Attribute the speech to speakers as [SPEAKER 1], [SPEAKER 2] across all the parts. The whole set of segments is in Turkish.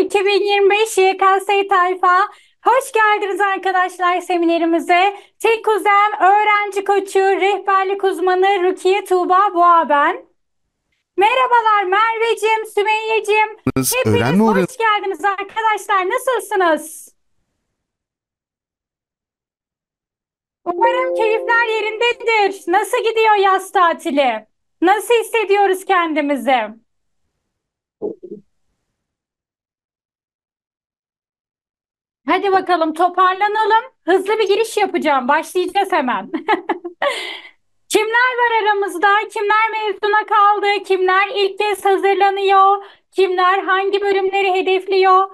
[SPEAKER 1] 2025 YKS Tayfa. Hoş geldiniz arkadaşlar seminerimize. Tek kuzen, öğrenci koçu, rehberlik uzmanı Rukiye Tuğba Boğa ben. Merhabalar Merveciğim, Sümeyye'cim. Hepiniz öğrenme hoş uğra- geldiniz arkadaşlar. Nasılsınız? Umarım keyifler yerindedir. Nasıl gidiyor yaz tatili? Nasıl hissediyoruz kendimizi? Hadi bakalım toparlanalım. Hızlı bir giriş yapacağım. Başlayacağız hemen. kimler var aramızda? Kimler mezuna kaldı? Kimler ilk kez hazırlanıyor? Kimler hangi bölümleri hedefliyor?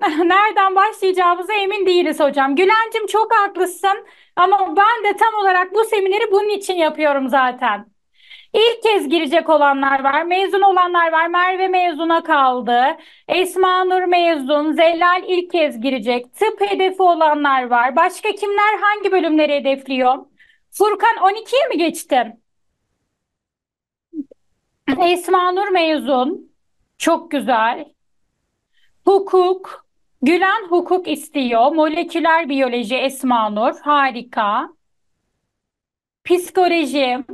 [SPEAKER 1] Nereden başlayacağımıza emin değiliz hocam. Gülencim çok haklısın ama ben de tam olarak bu semineri bunun için yapıyorum zaten. İlk kez girecek olanlar var, mezun olanlar var. Merve mezuna kaldı. Esma Nur mezun, Zelal ilk kez girecek. Tıp hedefi olanlar var. Başka kimler hangi bölümleri hedefliyor? Furkan 12'ye mi geçti? Esma Nur mezun. Çok güzel. Hukuk. Gülen hukuk istiyor. Moleküler biyoloji Esma Nur. Harika. Psikoloji.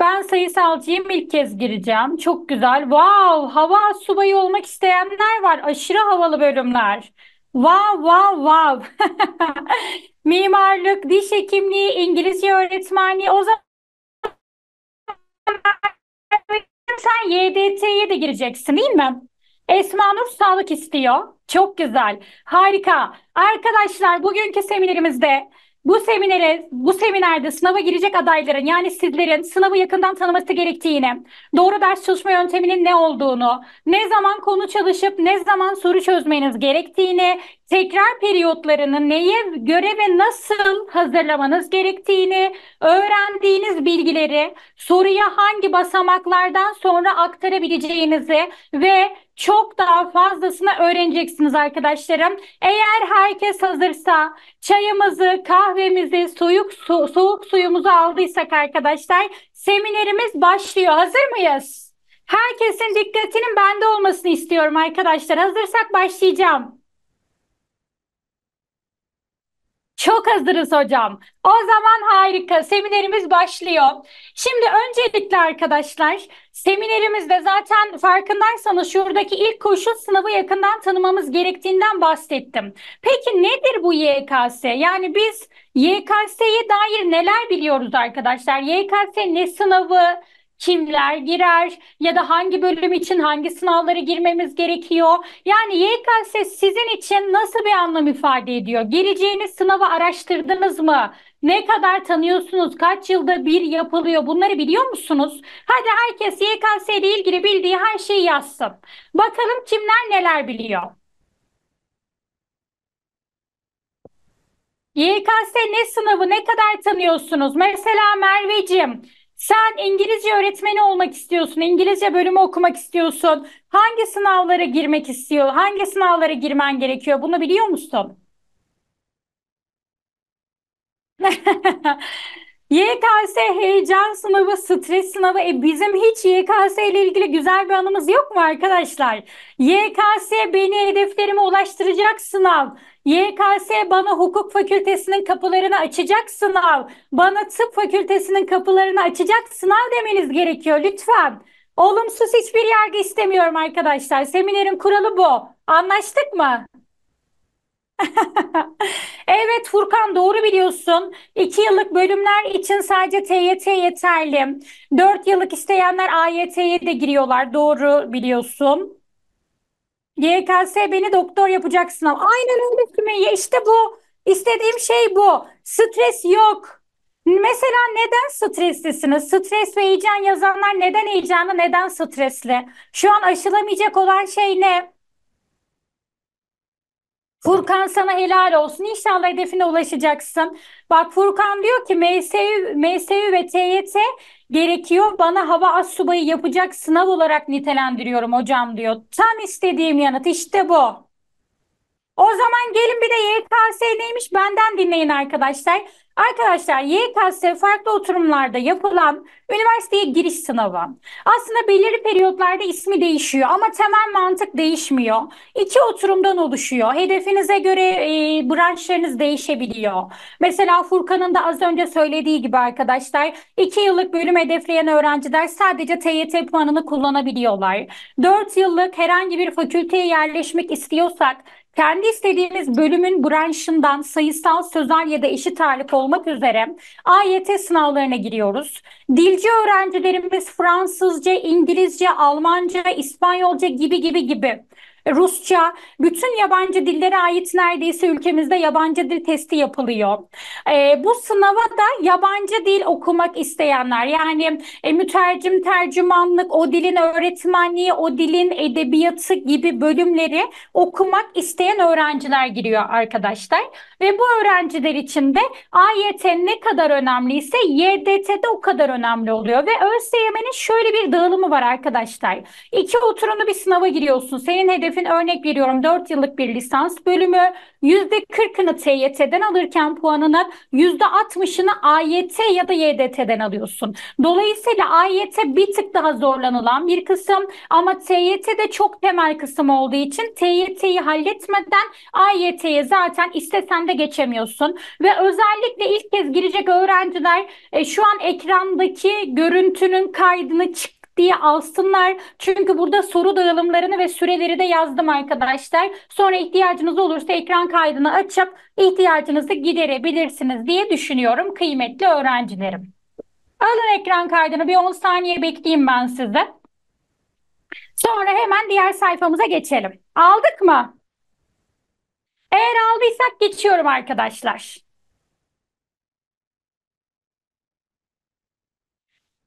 [SPEAKER 1] Ben sayısalcıya ilk kez gireceğim. Çok güzel. Wow, hava subayı olmak isteyenler var. Aşırı havalı bölümler. Wow, wow, wow. Mimarlık, diş hekimliği, İngilizce öğretmenliği. O zaman sen YDT'ye de gireceksin değil mi? Esma Nur sağlık istiyor. Çok güzel. Harika. Arkadaşlar bugünkü seminerimizde bu seminere, bu seminerde sınava girecek adayların yani sizlerin sınavı yakından tanıması gerektiğini, doğru ders çalışma yönteminin ne olduğunu, ne zaman konu çalışıp ne zaman soru çözmeniz gerektiğini, tekrar periyotlarını neye göre ve nasıl hazırlamanız gerektiğini, öğrendiğiniz bilgileri soruya hangi basamaklardan sonra aktarabileceğinizi ve çok daha fazlasını öğreneceksiniz arkadaşlarım. Eğer herkes hazırsa çayımızı, kahvemizi, soğuk, su, soğuk suyumuzu aldıysak arkadaşlar seminerimiz başlıyor. Hazır mıyız? Herkesin dikkatinin bende olmasını istiyorum arkadaşlar. Hazırsak başlayacağım. Çok hazırız hocam. O zaman harika. Seminerimiz başlıyor. Şimdi öncelikle arkadaşlar seminerimizde zaten farkındaysanız şuradaki ilk koşul sınavı yakından tanımamız gerektiğinden bahsettim. Peki nedir bu YKS? Yani biz YKS'ye dair neler biliyoruz arkadaşlar? YKS ne sınavı? kimler girer ya da hangi bölüm için hangi sınavlara girmemiz gerekiyor? Yani YKS sizin için nasıl bir anlam ifade ediyor? Geleceğiniz sınavı araştırdınız mı? Ne kadar tanıyorsunuz? Kaç yılda bir yapılıyor? Bunları biliyor musunuz? Hadi herkes YKS ile ilgili bildiği her şeyi yazsın. Bakalım kimler neler biliyor? YKS ne sınavı ne kadar tanıyorsunuz? Mesela Merveciğim sen İngilizce öğretmeni olmak istiyorsun, İngilizce bölümü okumak istiyorsun. Hangi sınavlara girmek istiyor? Hangi sınavlara girmen gerekiyor? Bunu biliyor musun? YKS heyecan sınavı, stres sınavı. E bizim hiç YKS ile ilgili güzel bir anımız yok mu arkadaşlar? YKS beni hedeflerime ulaştıracak sınav. YKS bana hukuk fakültesinin kapılarını açacak sınav. Bana tıp fakültesinin kapılarını açacak sınav demeniz gerekiyor lütfen. Olumsuz hiçbir yargı istemiyorum arkadaşlar. Seminerin kuralı bu. Anlaştık mı? Evet Furkan doğru biliyorsun. 2 yıllık bölümler için sadece TYT yeterli. dört yıllık isteyenler AYT'ye de giriyorlar. Doğru biliyorsun. YKS beni doktor yapacak sınav. Aynen öyle Sümeyye. İşte bu. İstediğim şey bu. Stres yok. Mesela neden streslisiniz? Stres ve heyecan yazanlar neden heyecanlı, neden stresli? Şu an aşılamayacak olan şey ne? Furkan sana helal olsun. İnşallah hedefine ulaşacaksın. Bak Furkan diyor ki MSU, MSU ve TYT gerekiyor. Bana hava az subayı yapacak sınav olarak nitelendiriyorum hocam diyor. Tam istediğim yanıt işte bu. O zaman gelin bir de YKS neymiş benden dinleyin arkadaşlar. Arkadaşlar YKS farklı oturumlarda yapılan üniversiteye giriş sınavı. Aslında belirli periyotlarda ismi değişiyor ama temel mantık değişmiyor. İki oturumdan oluşuyor. Hedefinize göre e, branşlarınız değişebiliyor. Mesela Furkan'ın da az önce söylediği gibi arkadaşlar iki yıllık bölüm hedefleyen öğrenciler sadece TYT puanını kullanabiliyorlar. Dört yıllık herhangi bir fakülteye yerleşmek istiyorsak kendi istediğimiz bölümün branşından sayısal, sözel ya da eşit ağırlık olmak üzere AYT sınavlarına giriyoruz. Dilci öğrencilerimiz Fransızca, İngilizce, Almanca, İspanyolca gibi gibi gibi Rusça, bütün yabancı dillere ait neredeyse ülkemizde yabancı dil testi yapılıyor. E, bu sınava da yabancı dil okumak isteyenler yani e, mütercim, tercümanlık, o dilin öğretmenliği, o dilin edebiyatı gibi bölümleri okumak isteyen öğrenciler giriyor arkadaşlar. Ve bu öğrenciler için de AYT ne kadar önemliyse YDT de o kadar önemli oluyor. Ve ÖSYM'nin şöyle bir dağılımı var arkadaşlar. İki oturumlu bir sınava giriyorsun. Senin hedef TÜF'ün e örnek veriyorum 4 yıllık bir lisans bölümü %40'ını TYT'den alırken puanının %60'ını AYT ya da YDT'den alıyorsun. Dolayısıyla AYT bir tık daha zorlanılan bir kısım ama TYT de çok temel kısım olduğu için TYT'yi halletmeden AYT'ye zaten istesen de geçemiyorsun. Ve özellikle ilk kez girecek öğrenciler e, şu an ekrandaki görüntünün kaydını çık diye alsınlar. Çünkü burada soru dağılımlarını ve süreleri de yazdım arkadaşlar. Sonra ihtiyacınız olursa ekran kaydını açıp ihtiyacınızı giderebilirsiniz diye düşünüyorum kıymetli öğrencilerim. Alın ekran kaydını bir 10 saniye bekleyeyim ben sizi. Sonra hemen diğer sayfamıza geçelim. Aldık mı? Eğer aldıysak geçiyorum arkadaşlar.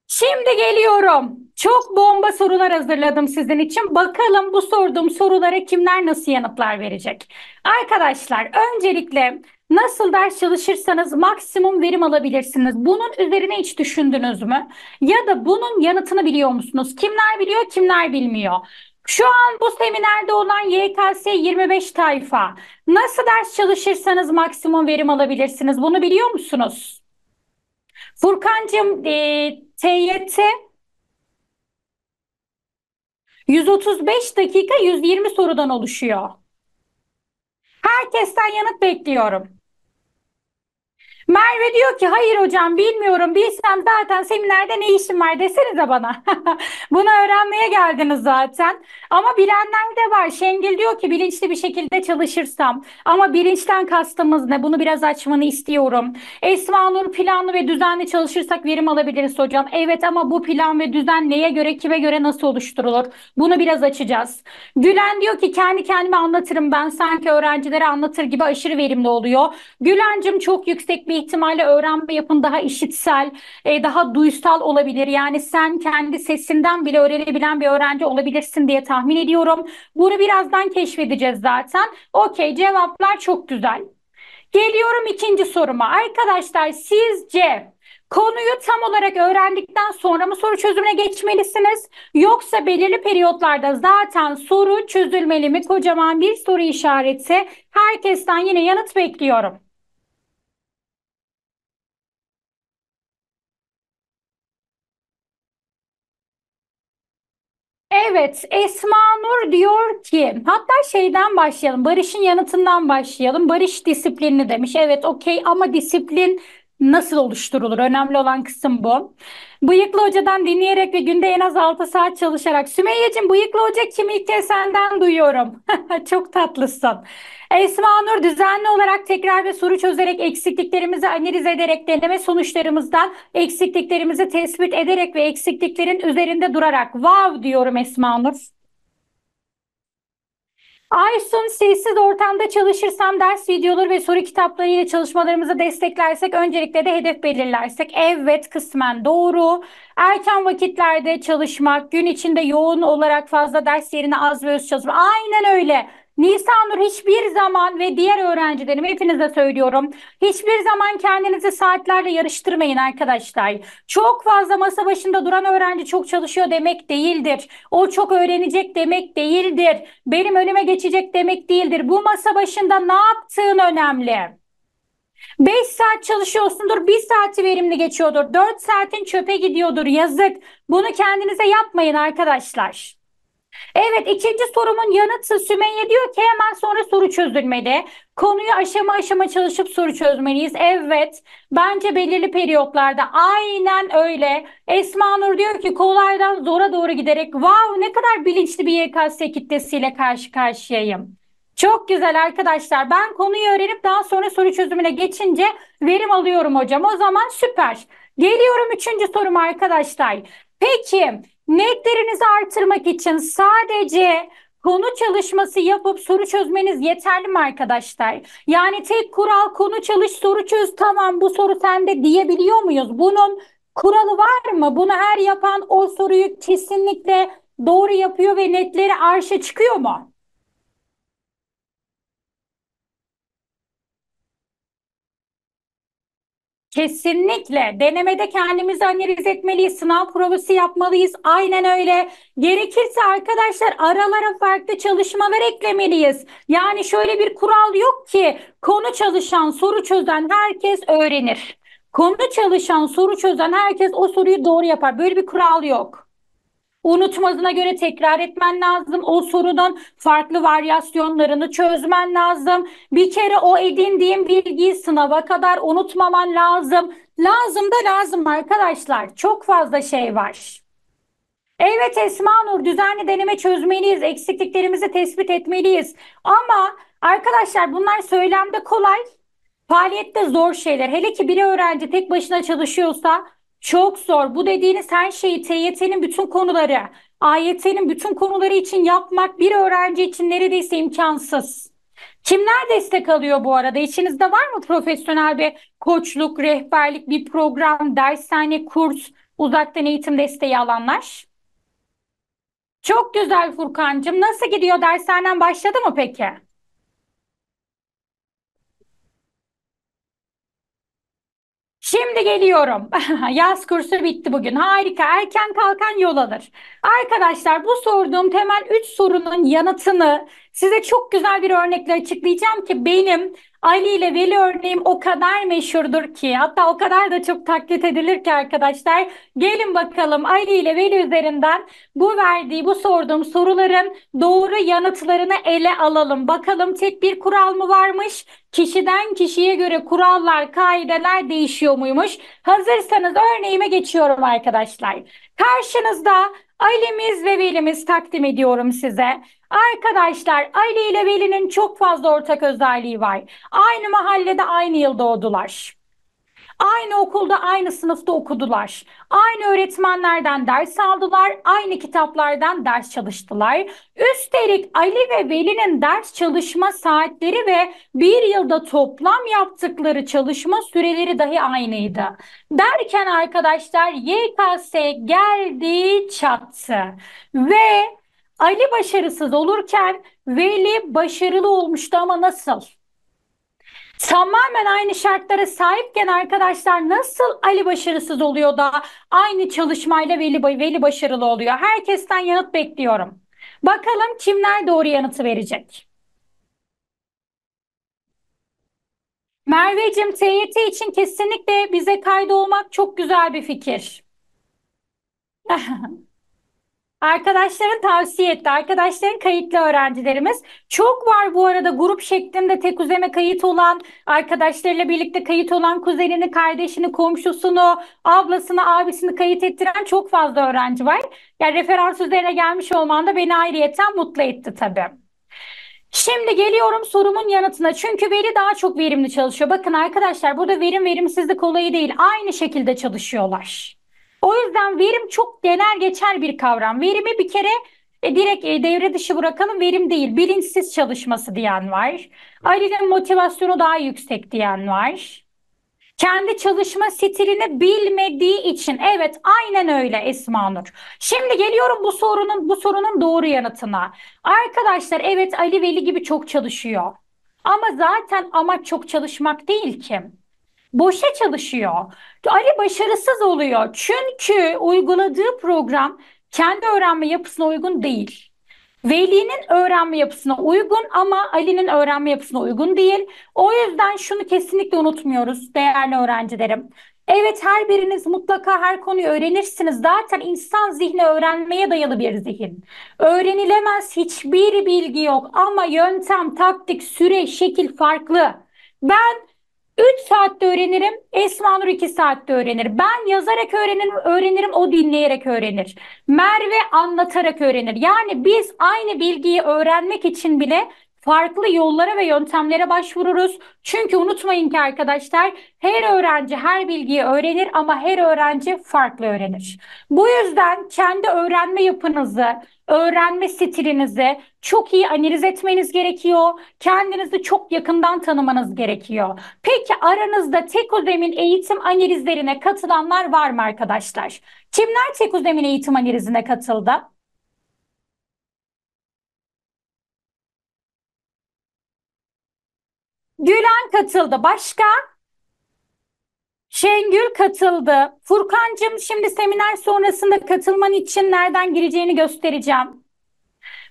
[SPEAKER 1] Şimdi geliyorum. Çok bomba sorular hazırladım sizin için. Bakalım bu sorduğum sorulara kimler nasıl yanıtlar verecek? Arkadaşlar öncelikle Nasıl ders çalışırsanız maksimum verim alabilirsiniz. Bunun üzerine hiç düşündünüz mü? Ya da bunun yanıtını biliyor musunuz? Kimler biliyor, kimler bilmiyor? Şu an bu seminerde olan YKS 25 tayfa. Nasıl ders çalışırsanız maksimum verim alabilirsiniz. Bunu biliyor musunuz? Furkan'cığım e, TYT 135 dakika 120 sorudan oluşuyor. Herkesten yanıt bekliyorum. Merve diyor ki hayır hocam bilmiyorum bilsem zaten seminerde ne işim var desenize bana. Bunu öğrenmeye geldiniz zaten. Ama bilenler de var. Şengil diyor ki bilinçli bir şekilde çalışırsam. Ama bilinçten kastımız ne? Bunu biraz açmanı istiyorum. Esma Nur planlı ve düzenli çalışırsak verim alabiliriz hocam. Evet ama bu plan ve düzen neye göre kime göre nasıl oluşturulur? Bunu biraz açacağız. Gülen diyor ki kendi kendime anlatırım ben sanki öğrencilere anlatır gibi aşırı verimli oluyor. Gülencim çok yüksek bir ihtimalle öğrenme yapın daha işitsel, e, daha duysal olabilir. Yani sen kendi sesinden bile öğrenebilen bir öğrenci olabilirsin diye tahmin ediyorum. Bunu birazdan keşfedeceğiz zaten. Okey cevaplar çok güzel. Geliyorum ikinci soruma. Arkadaşlar sizce Konuyu tam olarak öğrendikten sonra mı soru çözümüne geçmelisiniz? Yoksa belirli periyotlarda zaten soru çözülmeli mi? Kocaman bir soru işareti. Herkesten yine yanıt bekliyorum. Evet, Esma Nur diyor ki, hatta şeyden başlayalım, Barış'ın yanıtından başlayalım. Barış disiplinli demiş. Evet, okey ama disiplin nasıl oluşturulur? Önemli olan kısım bu. Bıyıklı Hoca'dan dinleyerek ve günde en az 6 saat çalışarak. Sümeyye'cim Bıyıklı Hoca kim ilk kez senden duyuyorum. Çok tatlısın. Esma Nur düzenli olarak tekrar ve soru çözerek eksikliklerimizi analiz ederek deneme sonuçlarımızdan eksikliklerimizi tespit ederek ve eksikliklerin üzerinde durarak. Wow diyorum Esma Nur. Ay sonu sessiz ortamda çalışırsam ders videoları ve soru kitapları ile çalışmalarımızı desteklersek öncelikle de hedef belirlersek evet kısmen doğru. Erken vakitlerde çalışmak, gün içinde yoğun olarak fazla ders yerine az ve öz çalışmak. Aynen öyle. Nisanur hiçbir zaman ve diğer öğrencilerim hepinize söylüyorum. Hiçbir zaman kendinizi saatlerle yarıştırmayın arkadaşlar. Çok fazla masa başında duran öğrenci çok çalışıyor demek değildir. O çok öğrenecek demek değildir. Benim önüme geçecek demek değildir. Bu masa başında ne yaptığın önemli. 5 saat çalışıyorsundur, 1 saati verimli geçiyordur. 4 saatin çöpe gidiyordur. Yazık. Bunu kendinize yapmayın arkadaşlar. Evet ikinci sorumun yanıtı Sümeyye diyor ki hemen sonra soru çözülmedi. Konuyu aşama aşama çalışıp soru çözmeliyiz. Evet bence belirli periyotlarda aynen öyle. Esma Nur diyor ki kolaydan zora doğru giderek wow ne kadar bilinçli bir YKS kitlesiyle karşı karşıyayım. Çok güzel arkadaşlar. Ben konuyu öğrenip daha sonra soru çözümüne geçince verim alıyorum hocam. O zaman süper. Geliyorum üçüncü sorum arkadaşlar. Peki Netlerinizi artırmak için sadece konu çalışması yapıp soru çözmeniz yeterli mi arkadaşlar? Yani tek kural konu çalış soru çöz tamam bu soru sende diyebiliyor muyuz? Bunun kuralı var mı? Bunu her yapan o soruyu kesinlikle doğru yapıyor ve netleri arşa çıkıyor mu? Kesinlikle. Denemede kendimizi analiz etmeliyiz. Sınav provası yapmalıyız. Aynen öyle. Gerekirse arkadaşlar aralara farklı çalışmalar eklemeliyiz. Yani şöyle bir kural yok ki konu çalışan, soru çözen herkes öğrenir. Konu çalışan, soru çözen herkes o soruyu doğru yapar. Böyle bir kural yok. Unutmadığına göre tekrar etmen lazım. O sorunun farklı varyasyonlarını çözmen lazım. Bir kere o edindiğin bilgiyi sınava kadar unutmaman lazım. Lazım da lazım arkadaşlar. Çok fazla şey var. Evet Esma Nur düzenli deneme çözmeliyiz. Eksikliklerimizi tespit etmeliyiz. Ama arkadaşlar bunlar söylemde kolay, faaliyette zor şeyler. Hele ki bir öğrenci tek başına çalışıyorsa çok zor. Bu dediğiniz her şeyi TYT'nin bütün konuları, AYT'nin bütün konuları için yapmak bir öğrenci için neredeyse imkansız. Kimler destek alıyor bu arada? İçinizde var mı profesyonel bir koçluk, rehberlik, bir program, dershane, kurs, uzaktan eğitim desteği alanlar? Çok güzel Furkan'cığım. Nasıl gidiyor? Dershanen başladı mı peki? Şimdi geliyorum. Yaz kursu bitti bugün. Harika. Erken kalkan yol alır. Arkadaşlar bu sorduğum temel 3 sorunun yanıtını size çok güzel bir örnekle açıklayacağım ki benim Ali ile Veli örneğim o kadar meşhurdur ki hatta o kadar da çok taklit edilir ki arkadaşlar. Gelin bakalım Ali ile Veli üzerinden bu verdiği bu sorduğum soruların doğru yanıtlarını ele alalım. Bakalım tek bir kural mı varmış? Kişiden kişiye göre kurallar, kaideler değişiyor muymuş? Hazırsanız örneğime geçiyorum arkadaşlar. Karşınızda Ali'miz ve Veli'miz takdim ediyorum size. Arkadaşlar Ali ile Veli'nin çok fazla ortak özelliği var. Aynı mahallede aynı yıl doğdular. Aynı okulda aynı sınıfta okudular. Aynı öğretmenlerden ders aldılar. Aynı kitaplardan ders çalıştılar. Üstelik Ali ve Veli'nin ders çalışma saatleri ve bir yılda toplam yaptıkları çalışma süreleri dahi aynıydı. Derken arkadaşlar YKS geldi çattı. Ve Ali başarısız olurken Veli başarılı olmuştu ama nasıl? Tamamen aynı şartlara sahipken arkadaşlar nasıl Ali başarısız oluyor da aynı çalışmayla Veli, Veli başarılı oluyor? Herkesten yanıt bekliyorum. Bakalım kimler doğru yanıtı verecek? Merveciğim TYT için kesinlikle bize kaydolmak çok güzel bir fikir. Arkadaşların tavsiye etti. Arkadaşların kayıtlı öğrencilerimiz. Çok var bu arada grup şeklinde tek üzeme kayıt olan, arkadaşlarıyla birlikte kayıt olan kuzenini, kardeşini, komşusunu, ablasını, abisini kayıt ettiren çok fazla öğrenci var. Yani referans üzerine gelmiş olman da beni ayrıyeten mutlu etti tabii. Şimdi geliyorum sorumun yanıtına. Çünkü veri daha çok verimli çalışıyor. Bakın arkadaşlar burada verim verimsizlik olayı değil. Aynı şekilde çalışıyorlar. O yüzden verim çok genel geçer bir kavram. Verimi bir kere e, direkt e, devre dışı bırakalım verim değil bilinçsiz çalışması diyen var. Ayrıca motivasyonu daha yüksek diyen var. Kendi çalışma stilini bilmediği için evet aynen öyle Esma Nur. Şimdi geliyorum bu sorunun bu sorunun doğru yanıtına. Arkadaşlar evet Ali Veli gibi çok çalışıyor. Ama zaten amaç çok çalışmak değil ki boşa çalışıyor. Ali başarısız oluyor. Çünkü uyguladığı program kendi öğrenme yapısına uygun değil. Veli'nin öğrenme yapısına uygun ama Ali'nin öğrenme yapısına uygun değil. O yüzden şunu kesinlikle unutmuyoruz değerli öğrencilerim. Evet her biriniz mutlaka her konuyu öğrenirsiniz. Zaten insan zihni öğrenmeye dayalı bir zihin. Öğrenilemez hiçbir bilgi yok ama yöntem, taktik, süre, şekil farklı. Ben 3 saatte öğrenirim, Esma Nur 2 saatte öğrenir. Ben yazarak öğrenirim, öğrenirim, o dinleyerek öğrenir. Merve anlatarak öğrenir. Yani biz aynı bilgiyi öğrenmek için bile farklı yollara ve yöntemlere başvururuz. Çünkü unutmayın ki arkadaşlar her öğrenci her bilgiyi öğrenir ama her öğrenci farklı öğrenir. Bu yüzden kendi öğrenme yapınızı, öğrenme stilinizi çok iyi analiz etmeniz gerekiyor. Kendinizi çok yakından tanımanız gerekiyor. Peki aranızda Tekuzem'in eğitim analizlerine katılanlar var mı arkadaşlar? Kimler Tekuzem'in eğitim analizine katıldı? Gülen katıldı. Başka? Şengül katıldı. Furkancığım şimdi seminer sonrasında katılman için nereden gireceğini göstereceğim.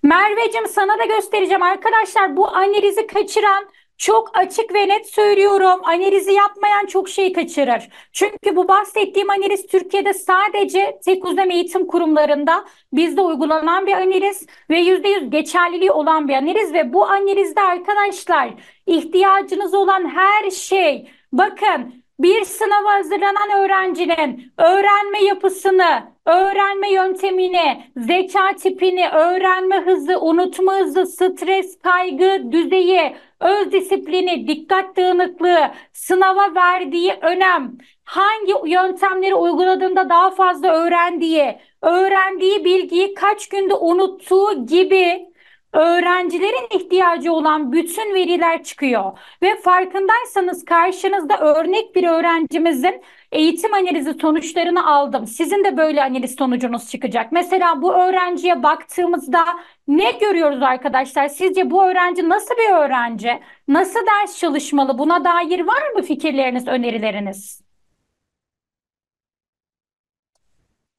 [SPEAKER 1] Mervecim sana da göstereceğim. Arkadaşlar bu analizi kaçıran çok açık ve net söylüyorum. Analizi yapmayan çok şey kaçırır. Çünkü bu bahsettiğim analiz Türkiye'de sadece tek uzlem eğitim kurumlarında bizde uygulanan bir analiz ve yüzde yüz geçerliliği olan bir analiz ve bu analizde arkadaşlar ihtiyacınız olan her şey Bakın bir sınava hazırlanan öğrencinin öğrenme yapısını, öğrenme yöntemini, zeka tipini, öğrenme hızı, unutma hızı, stres, kaygı düzeyi, öz disiplini, dikkat dağınıklığı, sınava verdiği önem, hangi yöntemleri uyguladığında daha fazla öğrendiği, öğrendiği bilgiyi kaç günde unuttuğu gibi öğrencilerin ihtiyacı olan bütün veriler çıkıyor. Ve farkındaysanız karşınızda örnek bir öğrencimizin eğitim analizi sonuçlarını aldım. Sizin de böyle analiz sonucunuz çıkacak. Mesela bu öğrenciye baktığımızda ne görüyoruz arkadaşlar? Sizce bu öğrenci nasıl bir öğrenci? Nasıl ders çalışmalı? Buna dair var mı fikirleriniz, önerileriniz?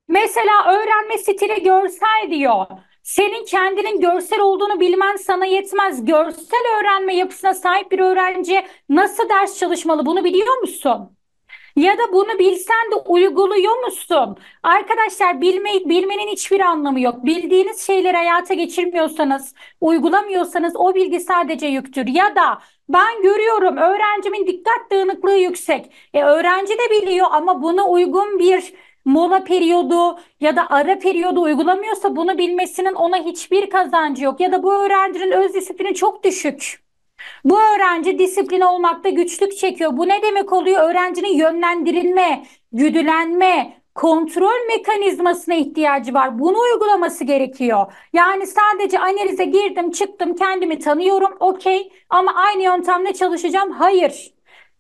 [SPEAKER 1] Mesela öğrenme stili görsel diyor. Senin kendinin görsel olduğunu bilmen sana yetmez. Görsel öğrenme yapısına sahip bir öğrenci nasıl ders çalışmalı bunu biliyor musun? Ya da bunu bilsen de uyguluyor musun? Arkadaşlar bilme, bilmenin hiçbir anlamı yok. Bildiğiniz şeyleri hayata geçirmiyorsanız, uygulamıyorsanız o bilgi sadece yüktür. Ya da ben görüyorum öğrencimin dikkat dağınıklığı yüksek. E, öğrenci de biliyor ama bunu uygun bir mola periyodu ya da ara periyodu uygulamıyorsa bunu bilmesinin ona hiçbir kazancı yok. Ya da bu öğrencinin öz disiplini çok düşük. Bu öğrenci disiplin olmakta güçlük çekiyor. Bu ne demek oluyor? Öğrencinin yönlendirilme, güdülenme, kontrol mekanizmasına ihtiyacı var. Bunu uygulaması gerekiyor. Yani sadece analize girdim, çıktım, kendimi tanıyorum. Okey ama aynı yöntemle çalışacağım. Hayır.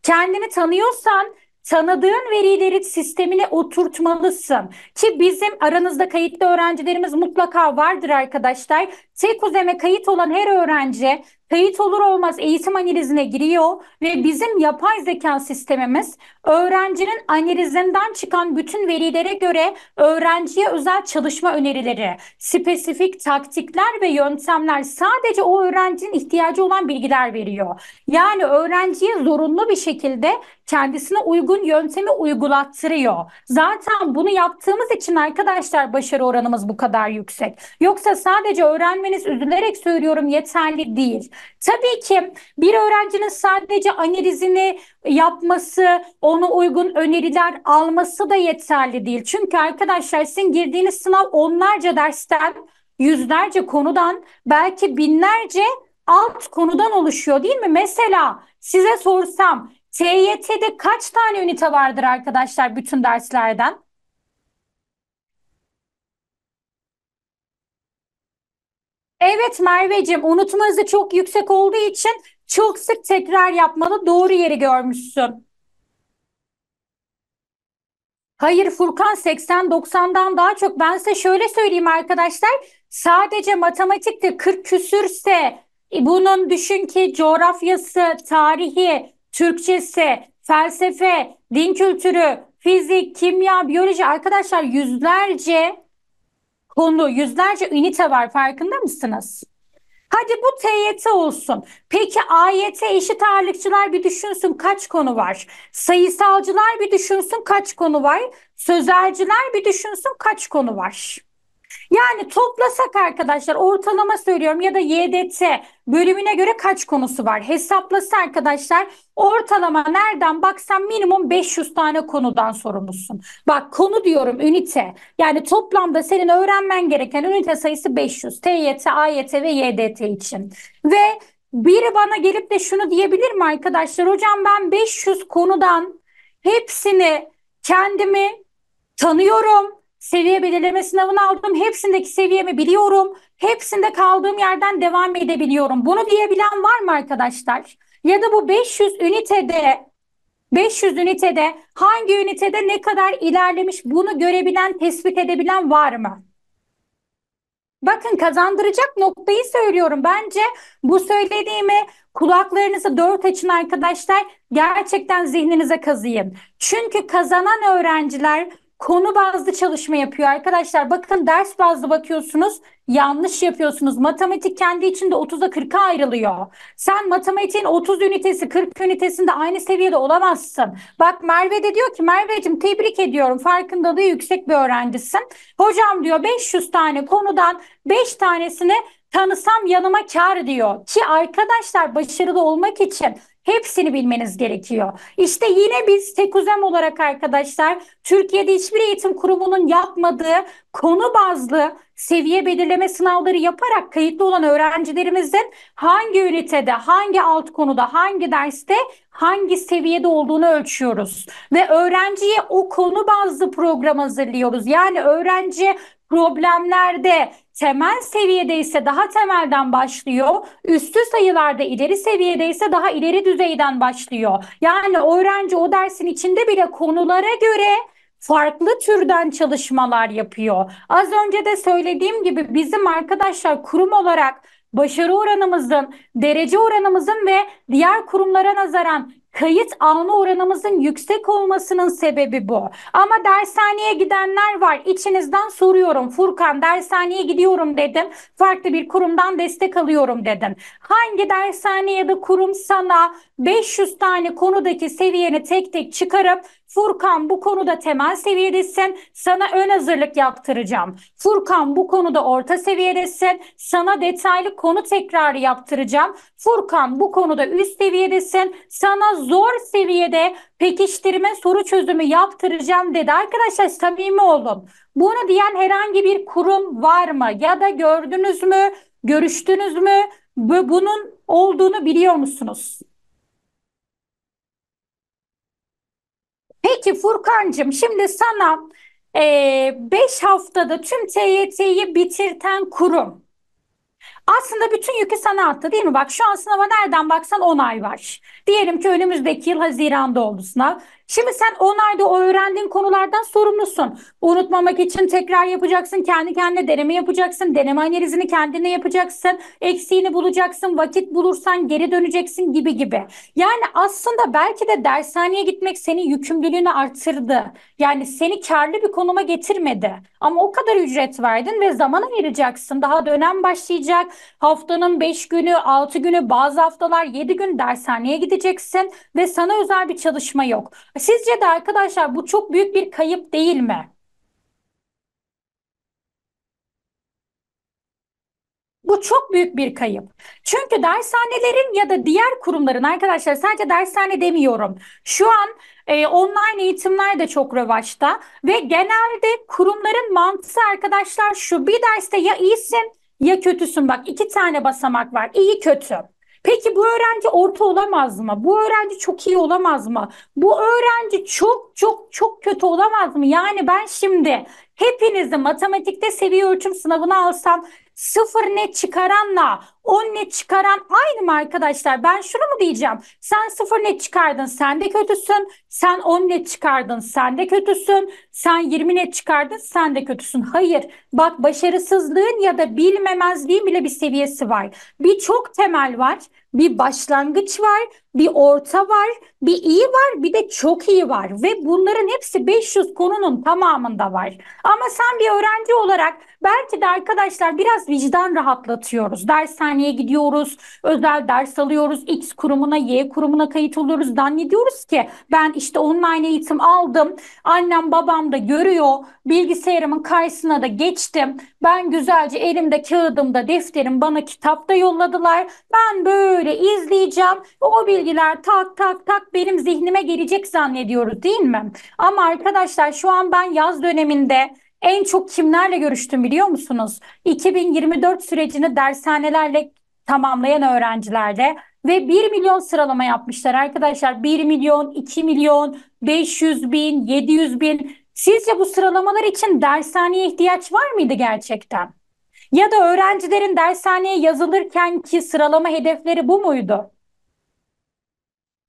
[SPEAKER 1] Kendini tanıyorsan tanıdığın verileri sistemine oturtmalısın. Ki bizim aranızda kayıtlı öğrencilerimiz mutlaka vardır arkadaşlar. Tek TEKUZEM'e kayıt olan her öğrenci kayıt olur olmaz eğitim analizine giriyor ve bizim yapay zeka sistemimiz öğrencinin analizinden çıkan bütün verilere göre öğrenciye özel çalışma önerileri, spesifik taktikler ve yöntemler sadece o öğrencinin ihtiyacı olan bilgiler veriyor. Yani öğrenciye zorunlu bir şekilde kendisine uygun yöntemi uygulattırıyor. Zaten bunu yaptığımız için arkadaşlar başarı oranımız bu kadar yüksek. Yoksa sadece öğrenmeniz üzülerek söylüyorum yeterli değil. Tabii ki bir öğrencinin sadece analizini yapması, ona uygun öneriler alması da yeterli değil. Çünkü arkadaşlar sizin girdiğiniz sınav onlarca dersten, yüzlerce konudan, belki binlerce alt konudan oluşuyor değil mi? Mesela size sorsam TYT'de kaç tane ünite vardır arkadaşlar bütün derslerden? Evet Merveciğim unutma hızı çok yüksek olduğu için çok sık tekrar yapmalı. Doğru yeri görmüşsün. Hayır Furkan 80-90'dan daha çok. Ben size şöyle söyleyeyim arkadaşlar. Sadece matematikte 40 küsürse bunun düşün ki coğrafyası, tarihi, Türkçesi, felsefe, din kültürü, fizik, kimya, biyoloji arkadaşlar yüzlerce konu, yüzlerce ünite var farkında mısınız? Hadi bu TYT olsun. Peki AYT eşit ağırlıkçılar bir düşünsün kaç konu var? Sayısalcılar bir düşünsün kaç konu var? Sözelciler bir düşünsün kaç konu var? Yani toplasak arkadaşlar ortalama söylüyorum ya da YDT bölümüne göre kaç konusu var? Hesaplasa arkadaşlar ortalama nereden baksan minimum 500 tane konudan sorumlusun. Bak konu diyorum ünite. Yani toplamda senin öğrenmen gereken ünite sayısı 500. TYT, AYT ve YDT için. Ve biri bana gelip de şunu diyebilir mi arkadaşlar? Hocam ben 500 konudan hepsini kendimi tanıyorum seviye belirleme sınavını aldım. Hepsindeki seviyemi biliyorum. Hepsinde kaldığım yerden devam edebiliyorum. Bunu diyebilen var mı arkadaşlar? Ya da bu 500 ünitede 500 ünitede hangi ünitede ne kadar ilerlemiş bunu görebilen, tespit edebilen var mı? Bakın kazandıracak noktayı söylüyorum. Bence bu söylediğimi kulaklarınızı dört açın arkadaşlar. Gerçekten zihninize kazıyın. Çünkü kazanan öğrenciler konu bazlı çalışma yapıyor arkadaşlar. Bakın ders bazlı bakıyorsunuz yanlış yapıyorsunuz. Matematik kendi içinde 30'a 40'a ayrılıyor. Sen matematiğin 30 ünitesi 40 ünitesinde aynı seviyede olamazsın. Bak Merve de diyor ki Merveciğim tebrik ediyorum farkındalığı yüksek bir öğrencisin. Hocam diyor 500 tane konudan 5 tanesini tanısam yanıma kar diyor. Ki arkadaşlar başarılı olmak için Hepsini bilmeniz gerekiyor. İşte yine biz Tekuzem olarak arkadaşlar Türkiye'de hiçbir eğitim kurumunun yapmadığı konu bazlı seviye belirleme sınavları yaparak kayıtlı olan öğrencilerimizin hangi ünitede, hangi alt konuda, hangi derste, hangi seviyede olduğunu ölçüyoruz. Ve öğrenciye o konu bazlı program hazırlıyoruz. Yani öğrenci problemlerde temel seviyede ise daha temelden başlıyor. Üstü sayılarda ileri seviyede ise daha ileri düzeyden başlıyor. Yani öğrenci o dersin içinde bile konulara göre farklı türden çalışmalar yapıyor. Az önce de söylediğim gibi bizim arkadaşlar kurum olarak başarı oranımızın, derece oranımızın ve diğer kurumlara nazaran kayıt alma oranımızın yüksek olmasının sebebi bu. Ama dershaneye gidenler var. İçinizden soruyorum Furkan dershaneye gidiyorum dedim. Farklı bir kurumdan destek alıyorum dedim. Hangi dershane ya da kurum sana 500 tane konudaki seviyeni tek tek çıkarıp Furkan bu konuda temel seviyedesin. Sana ön hazırlık yaptıracağım. Furkan bu konuda orta seviyedesin. Sana detaylı konu tekrarı yaptıracağım. Furkan bu konuda üst seviyedesin. Sana zor seviyede pekiştirme soru çözümü yaptıracağım dedi. Arkadaşlar samimi olun. Bunu diyen herhangi bir kurum var mı? Ya da gördünüz mü? Görüştünüz mü? Bunun olduğunu biliyor musunuz? Peki Furkan'cığım şimdi sana 5 e, beş haftada tüm TYT'yi bitirten kurum. Aslında bütün yükü sana attı değil mi? Bak şu an sınava nereden baksan 10 ay var. Diyelim ki önümüzdeki yıl Haziran'da oldu sınav. Şimdi sen onlarda o öğrendiğin konulardan sorumlusun. Unutmamak için tekrar yapacaksın. Kendi kendine deneme yapacaksın. Deneme analizini kendine yapacaksın. Eksiğini bulacaksın. Vakit bulursan geri döneceksin gibi gibi. Yani aslında belki de dershaneye gitmek senin yükümlülüğünü artırdı, Yani seni karlı bir konuma getirmedi. Ama o kadar ücret verdin ve zaman ayıracaksın. Daha dönem başlayacak. Haftanın 5 günü, 6 günü, bazı haftalar 7 gün dershaneye gideceksin ve sana özel bir çalışma yok. Sizce de arkadaşlar bu çok büyük bir kayıp değil mi? Bu çok büyük bir kayıp. Çünkü dershanelerin ya da diğer kurumların arkadaşlar sadece dershane demiyorum. Şu an e, online eğitimler de çok revaçta ve genelde kurumların mantığı arkadaşlar şu bir derste ya iyisin ya kötüsün. Bak iki tane basamak var iyi kötü. Peki bu öğrenci orta olamaz mı? Bu öğrenci çok iyi olamaz mı? Bu öğrenci çok çok çok kötü olamaz mı? Yani ben şimdi hepinizi matematikte seviye ölçüm sınavına alsam sıfır net çıkaranla 10 net çıkaran aynı mı arkadaşlar? Ben şunu mu diyeceğim? Sen sıfır net çıkardın sen de kötüsün. Sen 10 net çıkardın sen de kötüsün. Sen 20 net çıkardın sen de kötüsün. Hayır bak başarısızlığın ya da bilmemezliğin bile bir seviyesi var. Bir çok temel var. Bir başlangıç var, bir orta var, bir iyi var, bir de çok iyi var ve bunların hepsi 500 konunun tamamında var. Ama sen bir öğrenci olarak Belki de arkadaşlar biraz vicdan rahatlatıyoruz. Dershaneye gidiyoruz, özel ders alıyoruz, X kurumuna, Y kurumuna kayıt oluyoruz. Zannediyoruz ki ben işte online eğitim aldım, annem babam da görüyor, bilgisayarımın karşısına da geçtim. Ben güzelce elimde kağıdımda, defterim bana kitapta yolladılar. Ben böyle izleyeceğim. O bilgiler tak tak tak benim zihnime gelecek zannediyoruz değil mi? Ama arkadaşlar şu an ben yaz döneminde en çok kimlerle görüştüm biliyor musunuz? 2024 sürecini dershanelerle tamamlayan öğrencilerle ve 1 milyon sıralama yapmışlar arkadaşlar. 1 milyon, 2 milyon, 500 bin, 700 bin. Sizce bu sıralamalar için dershaneye ihtiyaç var mıydı gerçekten? Ya da öğrencilerin dershaneye yazılırken ki sıralama hedefleri bu muydu?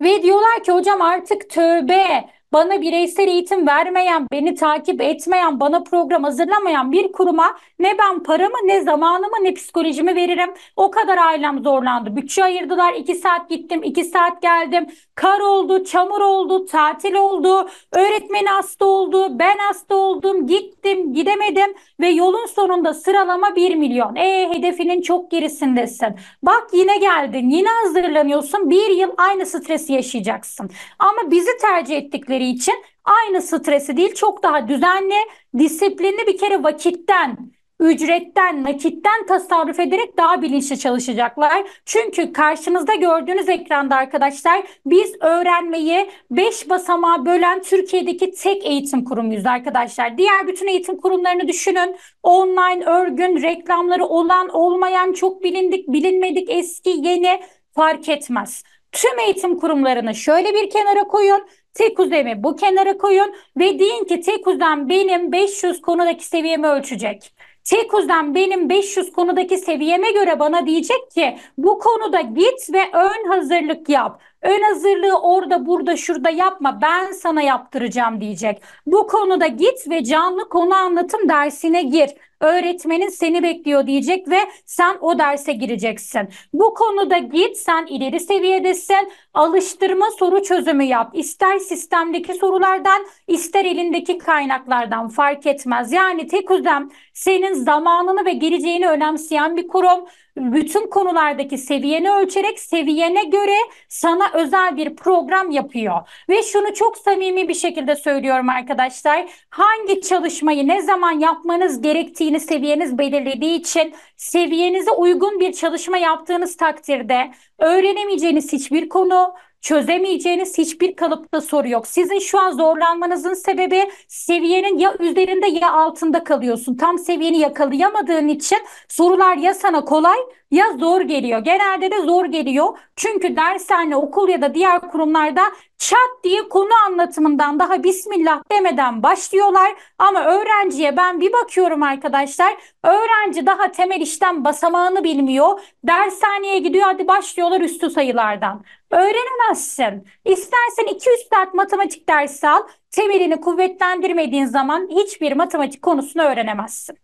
[SPEAKER 1] Ve diyorlar ki hocam artık tövbe bana bireysel eğitim vermeyen, beni takip etmeyen, bana program hazırlamayan bir kuruma ne ben paramı, ne zamanımı, ne psikolojimi veririm. O kadar ailem zorlandı. Bütçe ayırdılar. iki saat gittim, iki saat geldim. Kar oldu, çamur oldu, tatil oldu. Öğretmen hasta oldu, ben hasta oldum. Gittim, gidemedim ve yolun sonunda sıralama 1 milyon. E hedefinin çok gerisindesin. Bak yine geldin, yine hazırlanıyorsun. Bir yıl aynı stresi yaşayacaksın. Ama bizi tercih ettikleri ettikleri için aynı stresi değil çok daha düzenli, disiplinli bir kere vakitten, ücretten, nakitten tasarruf ederek daha bilinçli çalışacaklar. Çünkü karşınızda gördüğünüz ekranda arkadaşlar biz öğrenmeyi 5 basamağa bölen Türkiye'deki tek eğitim kurumuyuz arkadaşlar. Diğer bütün eğitim kurumlarını düşünün. Online, örgün, reklamları olan, olmayan, çok bilindik, bilinmedik, eski, yeni fark etmez tüm eğitim kurumlarını şöyle bir kenara koyun tek uzemi bu kenara koyun ve deyin ki tek uzem benim 500 konudaki seviyemi ölçecek. Tek uzem benim 500 konudaki seviyeme göre bana diyecek ki bu konuda git ve ön hazırlık yap. Ön hazırlığı orada burada şurada yapma ben sana yaptıracağım diyecek. Bu konuda git ve canlı konu anlatım dersine gir öğretmenin seni bekliyor diyecek ve sen o derse gireceksin. Bu konuda git sen ileri seviyedesin. Alıştırma soru çözümü yap. İster sistemdeki sorulardan ister elindeki kaynaklardan fark etmez. Yani tek özlem senin zamanını ve geleceğini önemseyen bir kurum bütün konulardaki seviyeni ölçerek seviyene göre sana özel bir program yapıyor. Ve şunu çok samimi bir şekilde söylüyorum arkadaşlar. Hangi çalışmayı ne zaman yapmanız gerektiği bilginiz seviyeniz belirlediği için seviyenize uygun bir çalışma yaptığınız takdirde öğrenemeyeceğiniz hiçbir konu, çözemeyeceğiniz hiçbir kalıpta soru yok. Sizin şu an zorlanmanızın sebebi seviyenin ya üzerinde ya altında kalıyorsun. Tam seviyeni yakalayamadığın için sorular ya sana kolay ya zor geliyor. Genelde de zor geliyor. Çünkü dershane, okul ya da diğer kurumlarda Çat diye konu anlatımından daha bismillah demeden başlıyorlar ama öğrenciye ben bir bakıyorum arkadaşlar öğrenci daha temel işlem basamağını bilmiyor dershaneye gidiyor hadi başlıyorlar üstü sayılardan öğrenemezsin. İstersen 200 saat matematik dersi al temelini kuvvetlendirmediğin zaman hiçbir matematik konusunu öğrenemezsin.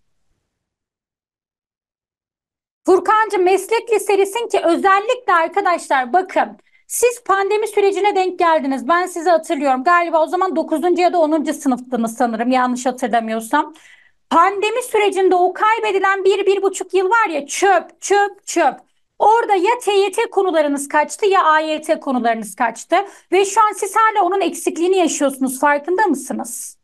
[SPEAKER 1] Furkancı meslek liselisin ki özellikle arkadaşlar bakın siz pandemi sürecine denk geldiniz. Ben sizi hatırlıyorum. Galiba o zaman 9. ya da 10. sınıftınız sanırım yanlış hatırlamıyorsam. Pandemi sürecinde o kaybedilen 1-1,5 yıl var ya çöp çöp çöp. Orada ya TYT konularınız kaçtı ya AYT konularınız kaçtı. Ve şu an siz hala onun eksikliğini yaşıyorsunuz farkında mısınız?